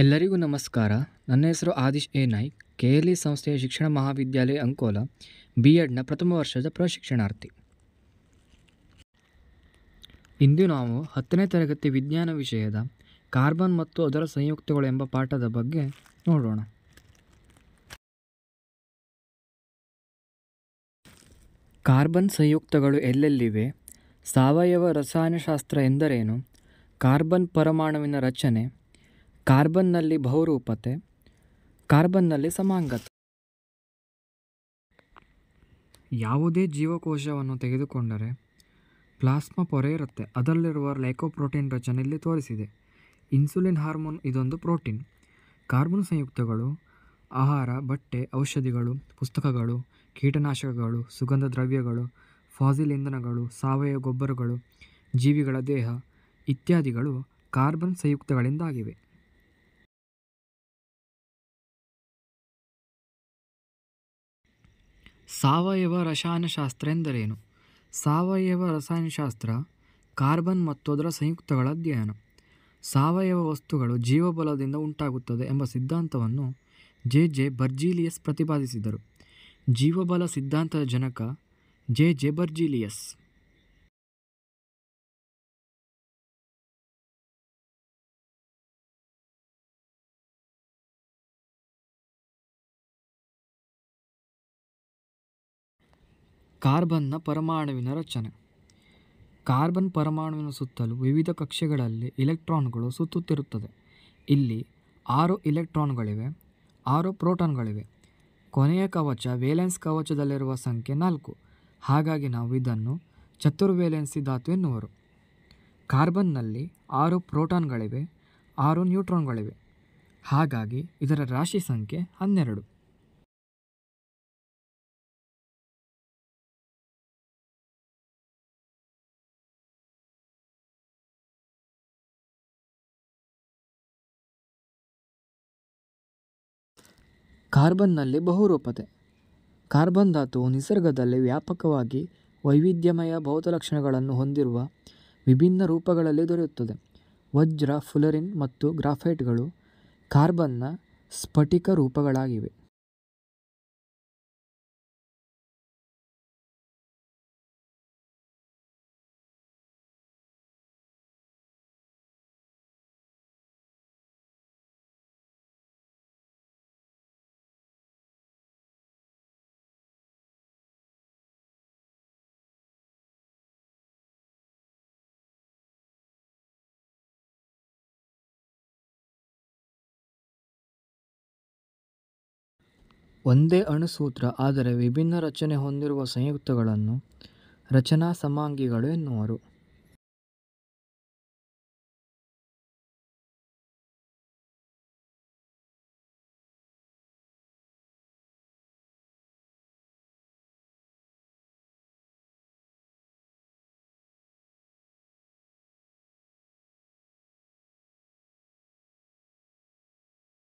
ಎಲ್ಲರಿಗೂ ನಮಸ್ಕಾರ ನನ್ನ ಹೆಸರು Adish A Naik K L E ಸಂಸ್ಥೆಯ ಶಿಕ್ಷಣ ಮಹಾವಿದ್ಯಾಲಯ ಅಂಕೋಲ ಬಿ ಎಡ್ನ ಪ್ರಥಮ ವರ್ಷದ ಪ್ರಶಿಕ್ಷಣಾರ್ಥಿ ಇಂದು ನಾವು ಹತ್ತನೇ ತರಗತಿ ವಿಜ್ಞಾನ ವಿಷಯದ ಕಾರ್ಬನ್ ಮತ್ತು ಅದರ ಸಂಯುಕ್ತಗಳು ಎಂಬ ಪಾಠದ ಬಗ್ಗೆ ನೋಡೋಣ ಕಾರ್ಬನ್ ಸಂಯುಕ್ತಗಳು ಎಲ್ಲೆಲ್ಲಿವೆ ಸಾವಯವ ರಸಾಯನಶಾಸ್ತ್ರ ಎಂದರೇನು ಕಾರ್ಬನ್ ಪರಮಾಣುವಿನ ರಚನೆ ಕಾರ್ಬನ್ನಲ್ಲಿ ಬಹುರೂಪತೆ ಕಾರ್ಬನ್ನಲ್ಲಿ ಸಮಾಂಗತ ಯಾವುದೇ ಜೀವಕೋಶವನ್ನು ತೆಗೆದುಕೊಂಡರೆ ಪ್ಲಾಸ್ಮಾ ಪೊರೆ ಇರುತ್ತೆ ಅದರಲ್ಲಿರುವ ಲೈಕೋಪ್ರೋಟೀನ್ ರಚನೆ ಇಲ್ಲಿ ತೋರಿಸಿದೆ ಇನ್ಸುಲಿನ್ ಹಾರ್ಮೋನ್ ಇದೊಂದು ಪ್ರೋಟೀನ್ ಕಾರ್ಬನ್ ಸಂಯುಕ್ತಗಳು ಆಹಾರ ಬಟ್ಟೆ ಔಷಧಿಗಳು ಪುಸ್ತಕಗಳು ಕೀಟನಾಶಕಗಳು ಸುಗಂಧ ದ್ರವ್ಯಗಳು ಫಾಸಿಲ್ ಇಂಧನಗಳು ಸಾವಯವ ಗೊಬ್ಬರಗಳು ಜೀವಿಗಳ ದೇಹ ಇತ್ಯಾದಿಗಳು ಕಾರ್ಬನ್ ಸಂಯುಕ್ತಗಳಿಂದಾಗಿವೆ ಸಾವಯವ ರಸಾಯನಶಾಸ್ತ್ರ ಎಂದರೇನು? ಸಾವಯವ ರಸಾಯನಶಾಸ್ತ್ರ ಕಾರ್ಬನ್ ಮತ್ತು ಅದರ ಸಂಯುಕ್ತಗಳ ಅಧ್ಯಯನ. ಸಾವಯವ ವಸ್ತುಗಳು ಜೀವಬಲದಿಂದ ಉಂಟಾಗುತ್ತದೆ ಎಂಬ ಸಿದ್ಧಾಂತವನ್ನು ಜೆ. ಜೆ. ಬರ್ಜೀಲಿಯಸ್ ಪ್ರತಿಪಾದಿಸಿದರು. ಜೀವಬಲ ಸಿದ್ಧಾಂತದ ಜನಕ ಜೆ. ಜೆ. ಬರ್ಜೀಲಿಯಸ್. ಕಾರ್ಬನ್ನ ಪರಮಾಣುವಿನ ರಚನೆ ಕಾರ್ಬನ್ ಪರಮಾಣುವಿನ ಸುತ್ತಲೂ ವಿವಿಧ ಕಕ್ಷೆಗಳಲ್ಲಿ ಇಲೆಕ್ಟ್ರಾನ್ಗಳು ಸುತ್ತುತ್ತಿರುತ್ತದೆ ಇಲ್ಲಿ ಆರು ಇಲೆಕ್ಟ್ರಾನ್ಗಳಿವೆ ಆರು ಪ್ರೋಟಾನ್ಗಳಿವೆ ಕೊನೆಯ ಕವಚ ವೇಲೆನ್ಸ್ ಕವಚದಲ್ಲಿರುವ ಸಂಖ್ಯೆ ನಾಲ್ಕು ಹಾಗಾಗಿ ನಾವು ಇದನ್ನು ಚತುರ್ವೇಲೆನ್ಸಿ ಧಾತು ಎನ್ನುವರು ಕಾರ್ಬನ್ನಲ್ಲಿ ಆರು ಪ್ರೋಟಾನ್ಗಳಿವೆ ಆರು ನ್ಯೂಟ್ರಾನ್ಗಳಿವೆ ಹಾಗಾಗಿ ಇದರ ರಾಶಿ ಸಂಖ್ಯೆ ಹನ್ನೆರಡು ಕಾರ್ಬನ್ನಲ್ಲಿ ಬಹುರೂಪತೆ ಕಾರ್ಬನ್ ಧಾತುವು ನಿಸರ್ಗದಲ್ಲಿ ವ್ಯಾಪಕವಾಗಿ ವೈವಿಧ್ಯಮಯ ಭೌತಲಕ್ಷಣಗಳನ್ನು ಹೊಂದಿರುವ ವಿಭಿನ್ನ ರೂಪಗಳಲ್ಲಿ ದೊರೆಯುತ್ತದೆ ವಜ್ರ ಫುಲರಿನ್ ಮತ್ತು ಗ್ರಾಫೈಟ್ಗಳು ಕಾರ್ಬನ್ನ ಸ್ಫಟಿಕ ರೂಪಗಳಾಗಿವೆ ಒಂದೇ ಅಣುಸೂತ್ರ ಆದರೆ ವಿಭಿನ್ನ ರಚನೆ ಹೊಂದಿರುವ ಸಂಯುಕ್ತಗಳನ್ನು ರಚನಾ ಸಮಾಂಗಿಗಳು ಎನ್ನುವರು